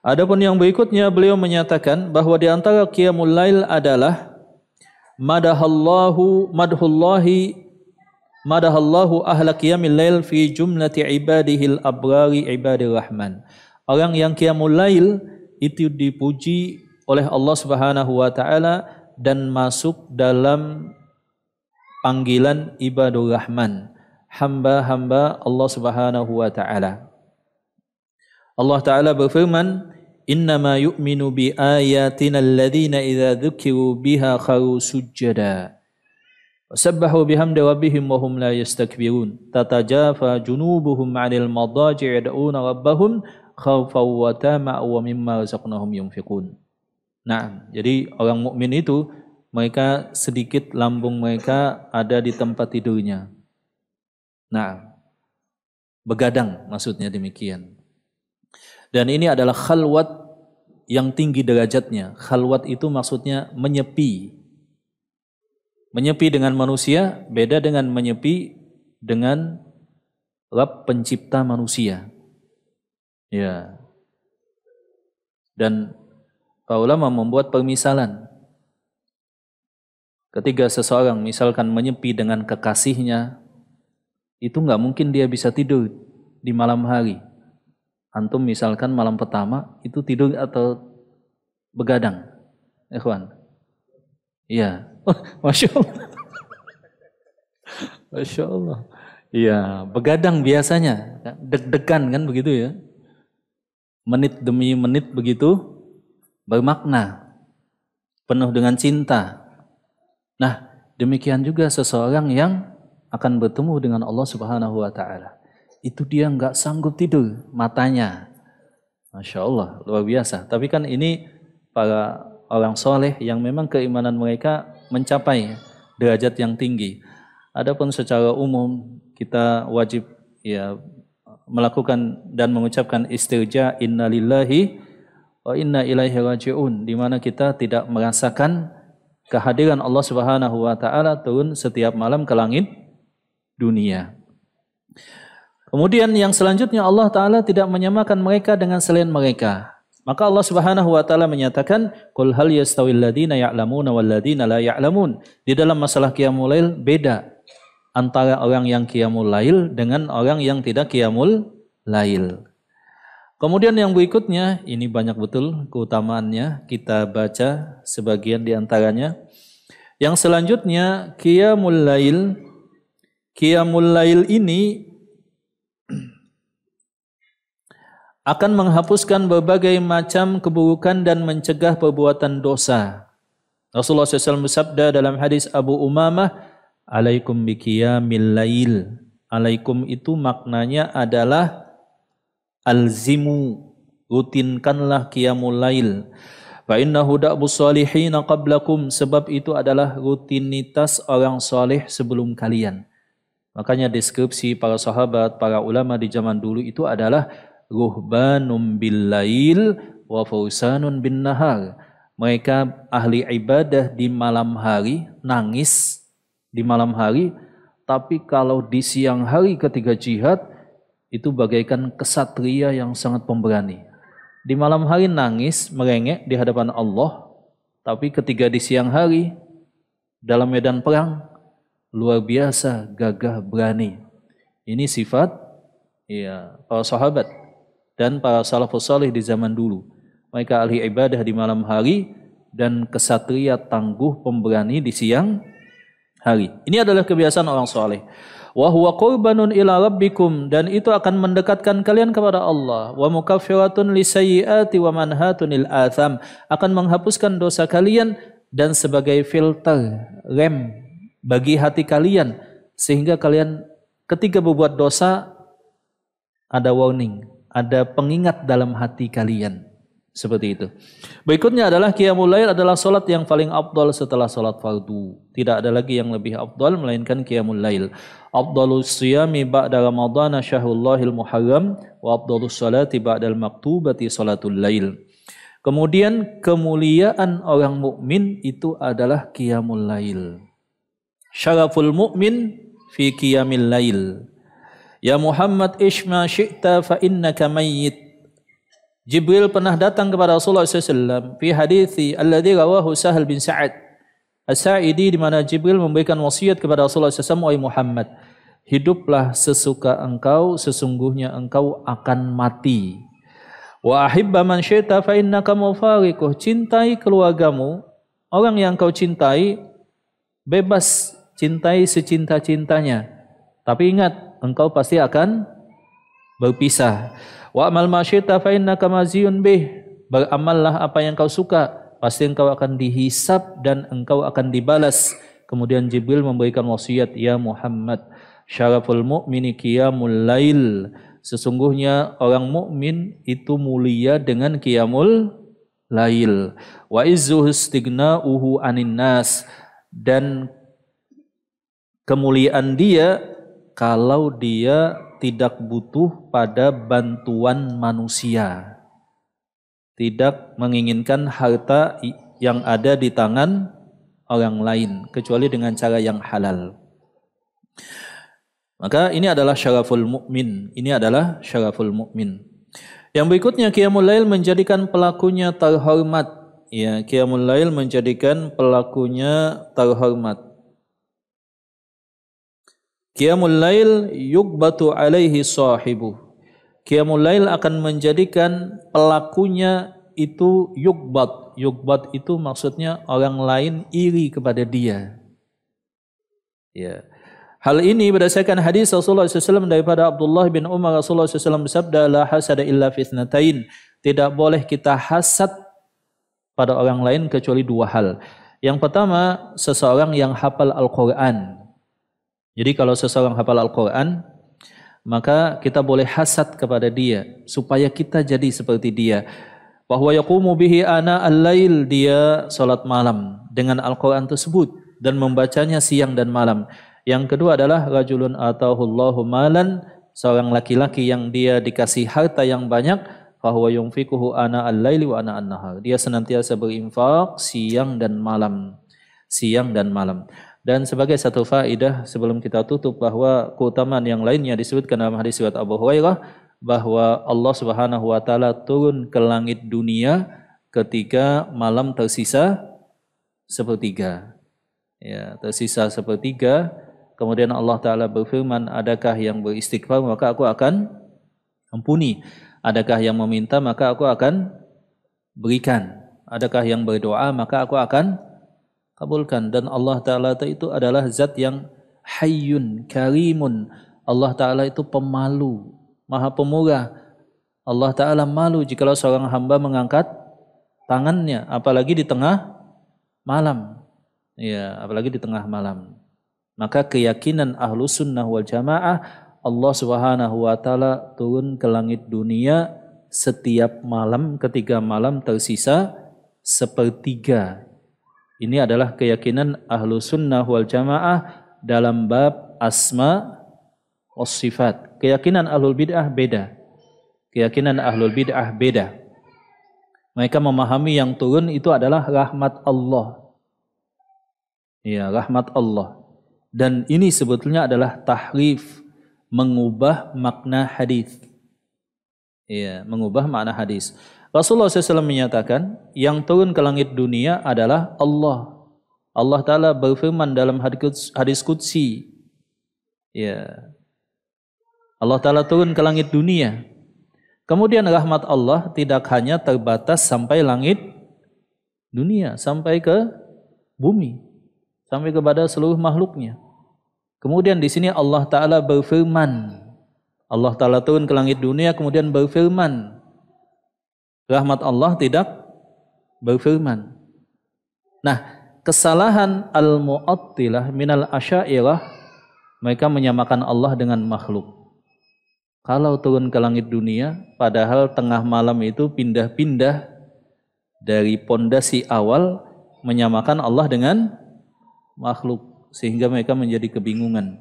Speaker 1: Adapun yang berikutnya beliau menyatakan bahwa di antara qiyamul lail adalah madahallahu madhullahi madahallahu ahla qiyamil lail fi jumlati ibadihil abrari ibadir rahman. Orang yang qiyamul lail itu dipuji oleh Allah Subhanahu wa taala dan masuk dalam panggilan ibadur rahman, hamba-hamba Allah Subhanahu wa taala. Allah taala berfirman, innama yu'minu bi ayatina alladhina idza dhukiru biha kharu sujjada wasabbahu bihamdi rabbihim wa hum la yastakbirun tatajafa junubuhum 'anil madaji'i yad'una rabbahum khawfan wa tamau wa mimma razaqnahum yunfiqun Nah, jadi orang mukmin itu mereka sedikit lambung mereka ada di tempat tidurnya. Nah, begadang maksudnya demikian. Dan ini adalah khalwat yang tinggi derajatnya. Khalwat itu maksudnya menyepi. Menyepi dengan manusia beda dengan menyepi dengan Rab pencipta manusia. Ya. Dan para membuat permisalan. Ketika seseorang misalkan menyepi dengan kekasihnya, itu nggak mungkin dia bisa tidur di malam hari. Antum misalkan malam pertama itu tidur atau begadang, ikhwan? Iya. Oh, Masya Allah. Masya Allah. Iya, begadang biasanya. Deg-degan kan begitu ya. Menit demi menit begitu bermakna. Penuh dengan cinta. Nah, demikian juga seseorang yang akan bertemu dengan Allah Subhanahu wa taala itu dia nggak sanggup tidur matanya. Masya Allah, luar biasa. Tapi kan ini para orang soleh yang memang keimanan mereka mencapai derajat yang tinggi. Adapun secara umum kita wajib ya melakukan dan mengucapkan istirja innalillahi wa inna ilaihi rajiun di mana kita tidak merasakan kehadiran Allah Subhanahu wa taala turun setiap malam ke langit dunia. Kemudian yang selanjutnya Allah Ta'ala tidak menyamakan mereka dengan selain mereka. Maka Allah Subhanahu wa taala menyatakan, "Qul hal yastawil ladina ya'lamuna wal ladina la ya'lamun." Di dalam masalah qiyamul lail beda antara orang yang qiyamul lail dengan orang yang tidak qiyamul lail. Kemudian yang berikutnya, ini banyak betul keutamaannya, kita baca sebagian di antaranya. Yang selanjutnya, qiyamul lail. Qiyamul lail ini akan menghapuskan berbagai macam keburukan dan mencegah perbuatan dosa. Rasulullah SAW bersabda dalam hadis Abu Umamah, Alaikum bikiyamil lail. Alaikum itu maknanya adalah alzimu, rutinkanlah qiyamul lail. Fa innahu da'bu salihin qablakum, sebab itu adalah rutinitas orang soleh sebelum kalian. Makanya deskripsi para sahabat, para ulama di zaman dulu itu adalah ruhbanum billail wa fausanun bin nahar. Mereka ahli ibadah di malam hari, nangis di malam hari, tapi kalau di siang hari ketika jihad, itu bagaikan kesatria yang sangat pemberani. Di malam hari nangis, merengek di hadapan Allah, tapi ketika di siang hari, dalam medan perang, luar biasa gagah berani. Ini sifat ya, para sahabat dan para salafus salih di zaman dulu. Mereka ahli ibadah di malam hari dan kesatria tangguh pemberani di siang hari. Ini adalah kebiasaan orang soleh. huwa qurbanun ila rabbikum dan itu akan mendekatkan kalian kepada Allah. Wa mukaffiratun lisayyiati wa manhatunil atham akan menghapuskan dosa kalian dan sebagai filter rem bagi hati kalian sehingga kalian ketika berbuat dosa ada warning ada pengingat dalam hati kalian. Seperti itu. Berikutnya adalah qiyamul lail adalah solat yang paling abdul setelah solat fardu. Tidak ada lagi yang lebih abdul melainkan qiyamul lail. Abdalus siyami ba'da Ramadan syahrullahil muharram wa abdalus salati ba'dal maktubati salatul lail. Kemudian kemuliaan orang mukmin itu adalah qiyamul lail. Syaraful mukmin fi qiyamil lail. Ya Muhammad ishma syi'ta fa innaka mayyit. Jibril pernah datang kepada Rasulullah SAW fi hadithi alladhi rawahu Sahal bin Sa'ad As-Sa'idi di mana Jibril memberikan wasiat kepada Rasulullah SAW wahai Muhammad hiduplah sesuka engkau sesungguhnya engkau akan mati wa ahibba man syaita fa innaka mufarikuh cintai keluargamu orang yang kau cintai bebas cintai secinta-cintanya tapi ingat engkau pasti akan berpisah. Wa amal masyita fa innaka maziyun bih. Beramallah apa yang kau suka, pasti engkau akan dihisap dan engkau akan dibalas. Kemudian Jibril memberikan wasiat, "Ya Muhammad, syaraful mu'mini qiyamul lail." Sesungguhnya orang mukmin itu mulia dengan qiyamul lail. Wa izzuhu istighna'uhu anin nas dan kemuliaan dia kalau dia tidak butuh pada bantuan manusia. Tidak menginginkan harta yang ada di tangan orang lain kecuali dengan cara yang halal. Maka ini adalah syaraful mukmin. Ini adalah syaraful mukmin. Yang berikutnya qiyamul lail menjadikan pelakunya terhormat. Ya, qiyamul lail menjadikan pelakunya terhormat. Qiyamul lail yukbatu alaihi sahibu. Qiyamul lail akan menjadikan pelakunya itu yukbat. Yukbat itu maksudnya orang lain iri kepada dia. Ya. Hal ini berdasarkan hadis Rasulullah SAW daripada Abdullah bin Umar Rasulullah SAW bersabda la hasada illa fitnatain. Tidak boleh kita hasad pada orang lain kecuali dua hal. Yang pertama, seseorang yang hafal Al-Quran jadi kalau seseorang hafal Al-Quran, maka kita boleh hasad kepada dia supaya kita jadi seperti dia. Bahwa yaqumu bihi ana al-lail dia salat malam dengan Al-Quran tersebut dan membacanya siang dan malam. Yang kedua adalah rajulun atahullahu malan seorang laki-laki yang dia dikasih harta yang banyak fahuwa yunfikuhu ana al-laili wa ana an-nahar. Dia senantiasa berinfak siang dan malam. Siang dan malam. Dan sebagai satu faidah sebelum kita tutup bahwa keutamaan yang lainnya disebutkan dalam hadis riwayat Abu Hurairah bahwa Allah Subhanahu wa taala turun ke langit dunia ketika malam tersisa sepertiga. Ya, tersisa sepertiga. Kemudian Allah taala berfirman, "Adakah yang beristighfar maka aku akan ampuni. Adakah yang meminta maka aku akan berikan. Adakah yang berdoa maka aku akan kabulkan dan Allah taala itu adalah zat yang hayyun karimun Allah taala itu pemalu maha pemurah Allah taala malu jika seorang hamba mengangkat tangannya apalagi di tengah malam ya apalagi di tengah malam maka keyakinan ahlu sunnah wal jamaah Allah subhanahu wa ta'ala turun ke langit dunia setiap malam ketiga malam tersisa sepertiga ini adalah keyakinan ahlu sunnah wal jamaah dalam bab asma was sifat. Keyakinan ahlul bid'ah beda. Keyakinan ahlul bid'ah beda. Mereka memahami yang turun itu adalah rahmat Allah. Ya, rahmat Allah. Dan ini sebetulnya adalah tahrif, mengubah makna hadis. Ya, mengubah makna hadis. Rasulullah SAW menyatakan, yang turun ke langit dunia adalah Allah. Allah Ta'ala berfirman dalam hadis hadis kudsi Ya. Allah Ta'ala turun ke langit dunia. Kemudian rahmat Allah tidak hanya terbatas sampai langit dunia, sampai ke bumi, sampai kepada seluruh makhluknya. Kemudian di sini Allah Ta'ala berfirman. Allah Ta'ala turun ke langit dunia kemudian berfirman rahmat Allah tidak berfirman. Nah, kesalahan al-mu'attilah minal asyairah mereka menyamakan Allah dengan makhluk. Kalau turun ke langit dunia, padahal tengah malam itu pindah-pindah dari pondasi awal menyamakan Allah dengan makhluk sehingga mereka menjadi kebingungan.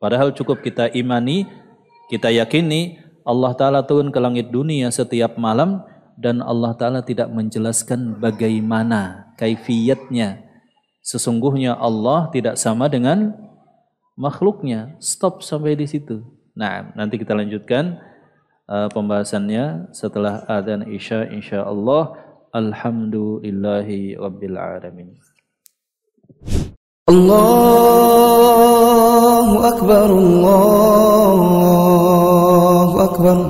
Speaker 1: Padahal cukup kita imani, kita yakini Allah Ta'ala turun ke langit dunia setiap malam dan Allah Ta'ala tidak menjelaskan bagaimana kaifiyatnya. Sesungguhnya Allah tidak sama dengan makhluknya. Stop sampai di situ. Nah, nanti kita lanjutkan uh, pembahasannya setelah adzan Isya insya Allah. Alhamdulillahi Rabbil Alamin. Allahu Akbar, Allahu Akbar.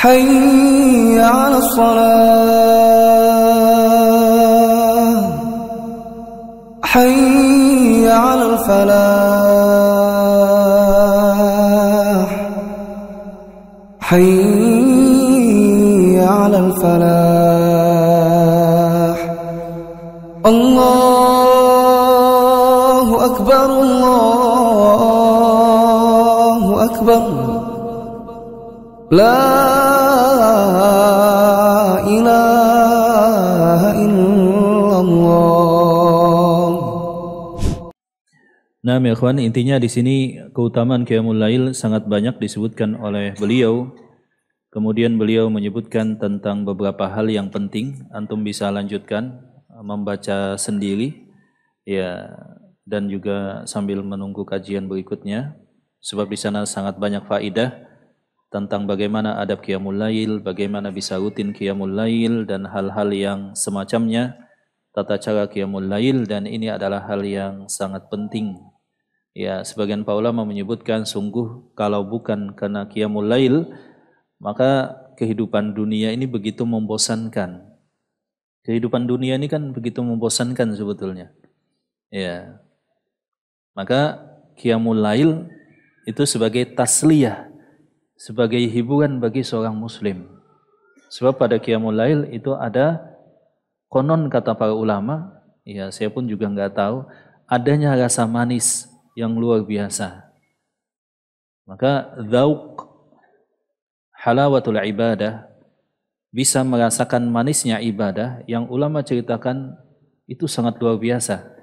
Speaker 1: حي على الصلاة حي على الفلاح حي على الفلاح الله أكبر الله أكبر لا ilaha illallah. Nah, ya intinya di sini keutamaan Qiyamul Lail sangat banyak disebutkan oleh beliau. Kemudian beliau menyebutkan tentang beberapa hal yang penting. Antum bisa lanjutkan eh, membaca sendiri. Ya, dan juga sambil menunggu kajian berikutnya. Sebab di sana sangat banyak faidah tentang bagaimana adab qiyamul lail, bagaimana bisa rutin qiyamul lail dan hal-hal yang semacamnya, tata cara qiyamul lail dan ini adalah hal yang sangat penting. Ya, sebagian para ulama menyebutkan sungguh kalau bukan karena qiyamul lail, maka kehidupan dunia ini begitu membosankan. Kehidupan dunia ini kan begitu membosankan sebetulnya. Ya. Maka qiyamul lail itu sebagai tasliyah sebagai hiburan bagi seorang muslim. Sebab pada Qiyamul Lail itu ada konon kata para ulama, ya saya pun juga nggak tahu, adanya rasa manis yang luar biasa. Maka zauk halawatul ibadah bisa merasakan manisnya ibadah yang ulama ceritakan itu sangat luar biasa.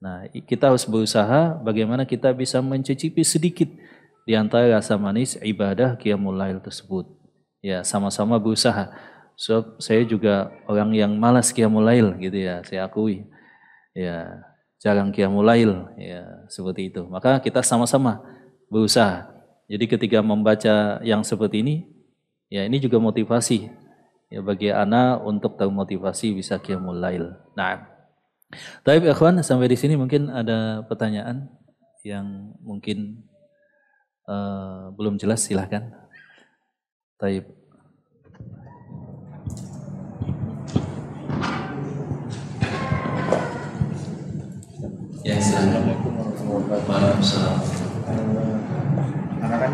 Speaker 1: Nah, kita harus berusaha bagaimana kita bisa mencicipi sedikit di antara rasa manis ibadah qiyamul lail tersebut. Ya, sama-sama berusaha. So, saya juga orang yang malas qiyamul lail gitu ya, saya akui. Ya, jarang qiyamul lail ya, seperti itu. Maka kita sama-sama berusaha. Jadi ketika membaca yang seperti ini, ya ini juga motivasi ya bagi anak untuk termotivasi bisa qiyamul lail. Nah, tapi ikhwan sampai di sini mungkin ada pertanyaan yang mungkin Uh, belum jelas silahkan. Taib. Ya, Assalamualaikum warahmatullahi wabarakatuh. Karena kan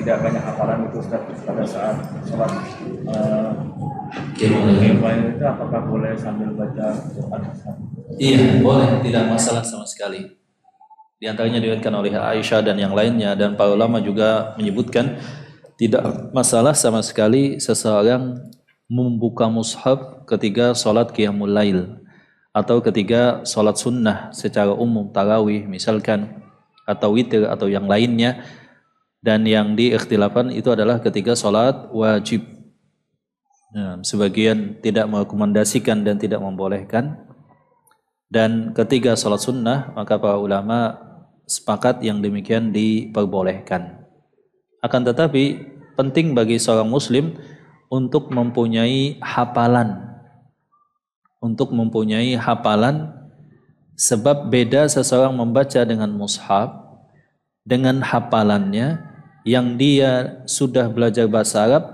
Speaker 1: tidak banyak hafalan itu Ustaz pada saat sholat uh, eh, Kemal itu apakah boleh sambil baca Quran? Iya, boleh, tidak masalah sama sekali. Di antaranya diriwayatkan oleh Aisyah dan yang lainnya dan para ulama juga menyebutkan tidak masalah sama sekali seseorang membuka mushaf ketika sholat qiyamul lail atau ketika sholat sunnah secara umum tarawih misalkan atau witir atau yang lainnya dan yang diikhtilafan itu adalah ketika sholat wajib nah, sebagian tidak merekomendasikan dan tidak membolehkan dan ketiga sholat sunnah maka para ulama sepakat yang demikian diperbolehkan. Akan tetapi penting bagi seorang muslim untuk mempunyai hafalan untuk mempunyai hafalan sebab beda seseorang membaca dengan mushaf dengan hafalannya yang dia sudah belajar bahasa Arab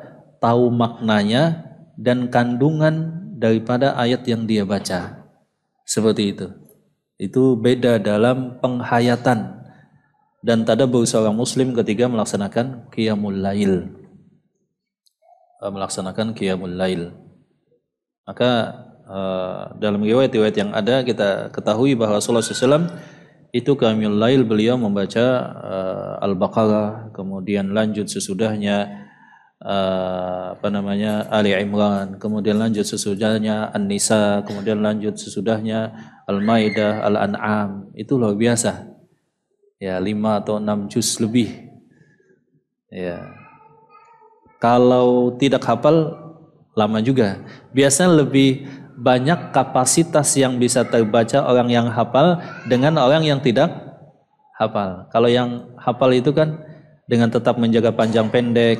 Speaker 1: tahu maknanya dan kandungan daripada ayat yang dia baca seperti itu itu beda dalam penghayatan dan tadabbur seorang muslim ketika melaksanakan qiyamul lail. Eh, melaksanakan qiyamul lail. Maka eh, dalam riwayat-riwayat yang ada kita ketahui bahwa Rasulullah SAW itu qiyamul lail beliau membaca eh, Al-Baqarah kemudian lanjut sesudahnya Eh, apa namanya Ali Imran, kemudian lanjut sesudahnya An-Nisa, kemudian lanjut sesudahnya Al-Maidah, Al-An'am. Itu luar biasa. Ya, lima atau enam juz lebih. Ya. Kalau tidak hafal lama juga. Biasanya lebih banyak kapasitas yang bisa terbaca orang yang hafal dengan orang yang tidak hafal. Kalau yang hafal itu kan dengan tetap menjaga panjang pendek,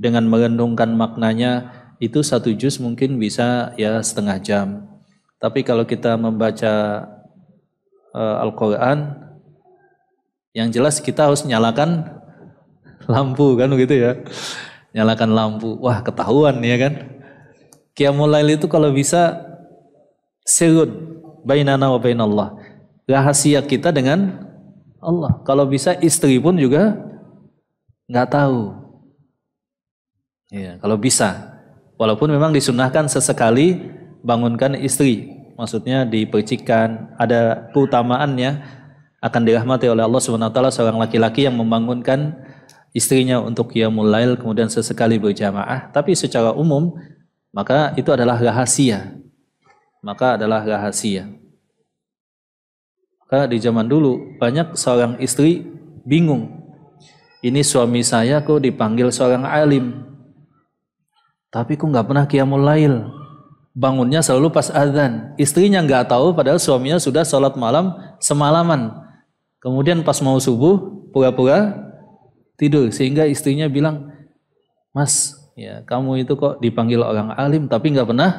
Speaker 1: dengan merenungkan maknanya itu satu juz mungkin bisa ya setengah jam. Tapi kalau kita membaca uh, Al-Qur'an yang jelas kita harus nyalakan lampu kan begitu ya. Nyalakan lampu. Wah, ketahuan ya kan. Qiyamul itu kalau bisa sirun bainana wa bainallah. Rahasia kita dengan Allah. Kalau bisa istri pun juga nggak tahu. Ya, kalau bisa. Walaupun memang disunahkan sesekali bangunkan istri. Maksudnya dipercikan, ada keutamaannya akan dirahmati oleh Allah Subhanahu wa seorang laki-laki yang membangunkan istrinya untuk ia mulai kemudian sesekali berjamaah. Tapi secara umum maka itu adalah rahasia. Maka adalah rahasia. Maka di zaman dulu banyak seorang istri bingung. Ini suami saya kok dipanggil seorang alim. Tapi kok nggak pernah kiamul lail. Bangunnya selalu pas azan. Istrinya nggak tahu padahal suaminya sudah sholat malam semalaman. Kemudian pas mau subuh pura-pura tidur sehingga istrinya bilang, "Mas, ya kamu itu kok dipanggil orang alim tapi nggak pernah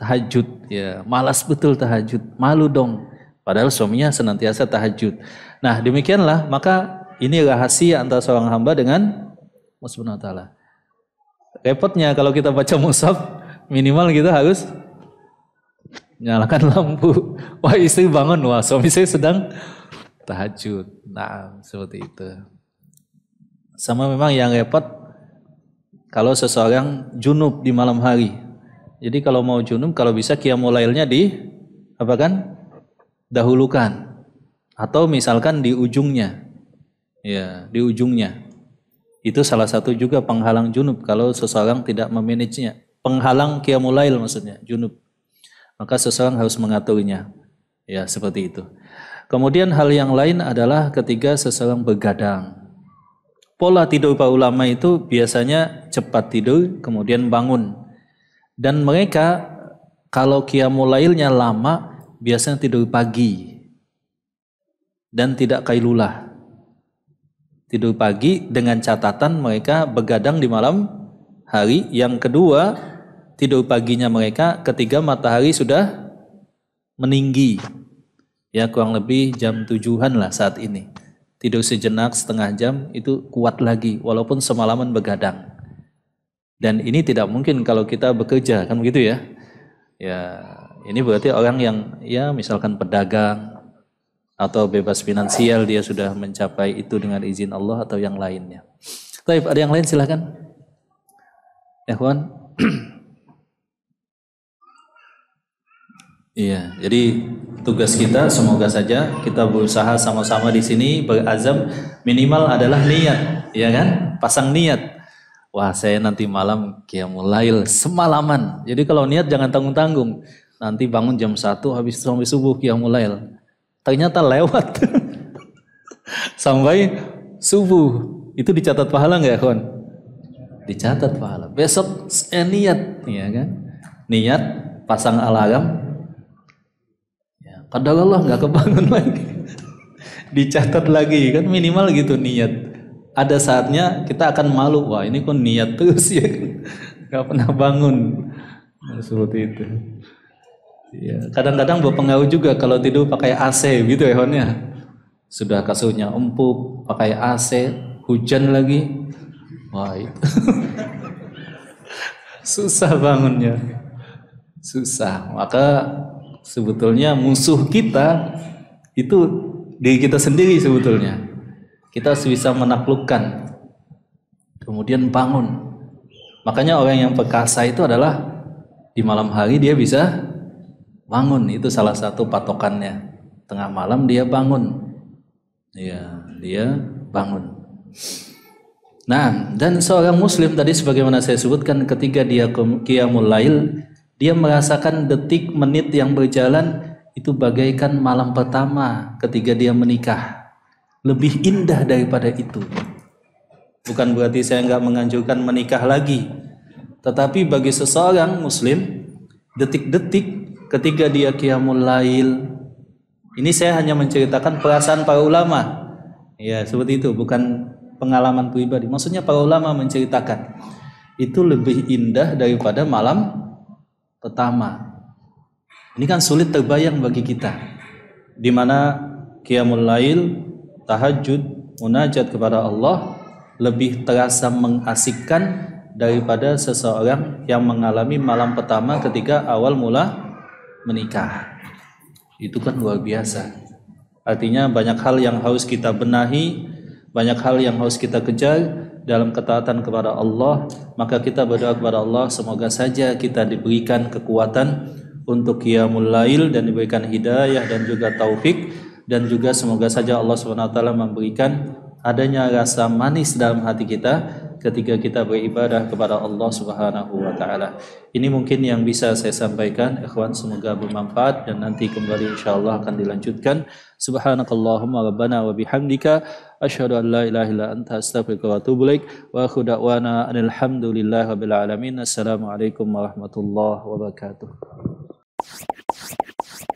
Speaker 1: tahajud ya malas betul tahajud malu dong padahal suaminya senantiasa tahajud nah demikianlah maka ini rahasia antara seorang hamba dengan Allah Subhanahu wa repotnya kalau kita baca musaf minimal kita harus nyalakan lampu. Wah istri bangun, wah suami saya sedang tahajud. Nah seperti itu. Sama memang yang repot kalau seseorang junub di malam hari. Jadi kalau mau junub, kalau bisa kiamulailnya di apa kan dahulukan atau misalkan di ujungnya, ya di ujungnya. Itu salah satu juga penghalang junub kalau seseorang tidak memanagenya. Penghalang kiamulail maksudnya, junub. Maka seseorang harus mengaturnya. Ya, seperti itu. Kemudian hal yang lain adalah ketika seseorang begadang. Pola tidur para ulama itu biasanya cepat tidur kemudian bangun. Dan mereka kalau kiamulailnya lama biasanya tidur pagi dan tidak kailulah tidur pagi dengan catatan mereka begadang di malam hari. Yang kedua, tidur paginya mereka ketiga matahari sudah meninggi. Ya kurang lebih jam tujuhan lah saat ini. Tidur sejenak setengah jam itu kuat lagi walaupun semalaman begadang. Dan ini tidak mungkin kalau kita bekerja kan begitu ya. Ya ini berarti orang yang ya misalkan pedagang atau bebas finansial dia sudah mencapai itu dengan izin Allah atau yang lainnya. Baik, ada yang lain silahkan. ehwan Iya, jadi tugas kita semoga saja kita berusaha sama-sama di sini berazam minimal adalah niat, ya kan? Pasang niat. Wah, saya nanti malam kiamulail semalaman. Jadi kalau niat jangan tanggung-tanggung. Nanti bangun jam 1 habis sampai subuh kiamulail Ternyata lewat sampai subuh. Itu dicatat pahala nggak, Kon? Dicatat pahala. Besok eh, niat, ya kan? Niat pasang alarm. Ya, kadang Allah nggak kebangun lagi. dicatat lagi kan minimal gitu niat. Ada saatnya kita akan malu, wah ini kok niat terus ya nggak Gak pernah bangun. Nah, seperti itu. Iya, kadang kadang bawa berpengaruh juga kalau tidur pakai AC gitu ya Honnya. Sudah kasurnya empuk, pakai AC, hujan lagi. Wah, itu. susah bangunnya. Susah. Maka sebetulnya musuh kita itu diri kita sendiri sebetulnya. Kita harus bisa menaklukkan. Kemudian bangun. Makanya orang yang perkasa itu adalah di malam hari dia bisa bangun itu salah satu patokannya tengah malam dia bangun ya dia bangun nah dan seorang muslim tadi sebagaimana saya sebutkan ketika dia qiyamul lail dia merasakan detik menit yang berjalan itu bagaikan malam pertama ketika dia menikah lebih indah daripada itu bukan berarti saya nggak menganjurkan menikah lagi tetapi bagi seseorang muslim detik-detik ketika dia qiyamul lail. Ini saya hanya menceritakan perasaan para ulama. Ya, seperti itu, bukan pengalaman pribadi. Maksudnya para ulama menceritakan itu lebih indah daripada malam pertama. Ini kan sulit terbayang bagi kita. Di mana qiyamul lail, tahajud, munajat kepada Allah lebih terasa mengasihkan daripada seseorang yang mengalami malam pertama ketika awal mula menikah. Itu kan luar biasa. Artinya banyak hal yang harus kita benahi, banyak hal yang harus kita kejar dalam ketaatan kepada Allah, maka kita berdoa kepada Allah semoga saja kita diberikan kekuatan untuk qiyamul lail dan diberikan hidayah dan juga taufik dan juga semoga saja Allah Swt memberikan adanya rasa manis dalam hati kita ketika kita beribadah kepada Allah Subhanahu wa taala. Ini mungkin yang bisa saya sampaikan, ikhwan semoga bermanfaat dan nanti kembali insyaallah akan dilanjutkan. Subhanakallahumma rabbana wa bihamdika asyhadu an la ilaha illa anta astaghfiruka wa atubu ilaik wa akhu da'wana alhamdulillahi rabbil alamin. Assalamualaikum warahmatullahi wabarakatuh.